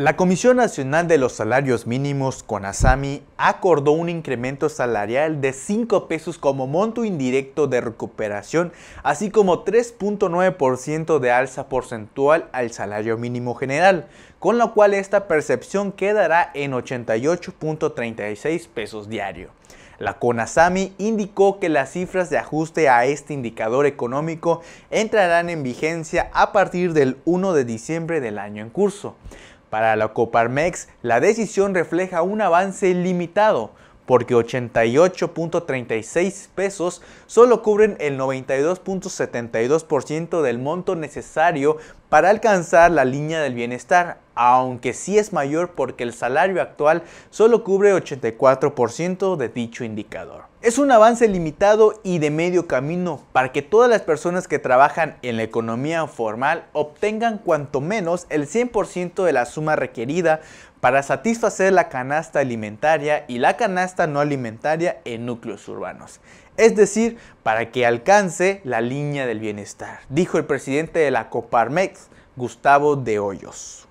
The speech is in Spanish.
La Comisión Nacional de los Salarios Mínimos, CONASAMI, acordó un incremento salarial de 5 pesos como monto indirecto de recuperación, así como 3.9% de alza porcentual al salario mínimo general, con lo cual esta percepción quedará en 88.36 pesos diario. La CONASAMI indicó que las cifras de ajuste a este indicador económico entrarán en vigencia a partir del 1 de diciembre del año en curso. Para la Coparmex, la decisión refleja un avance limitado, porque 88.36 pesos solo cubren el 92.72% del monto necesario para alcanzar la línea del bienestar aunque sí es mayor porque el salario actual solo cubre 84% de dicho indicador. Es un avance limitado y de medio camino para que todas las personas que trabajan en la economía formal obtengan cuanto menos el 100% de la suma requerida para satisfacer la canasta alimentaria y la canasta no alimentaria en núcleos urbanos. Es decir, para que alcance la línea del bienestar, dijo el presidente de la Coparmex, Gustavo de Hoyos.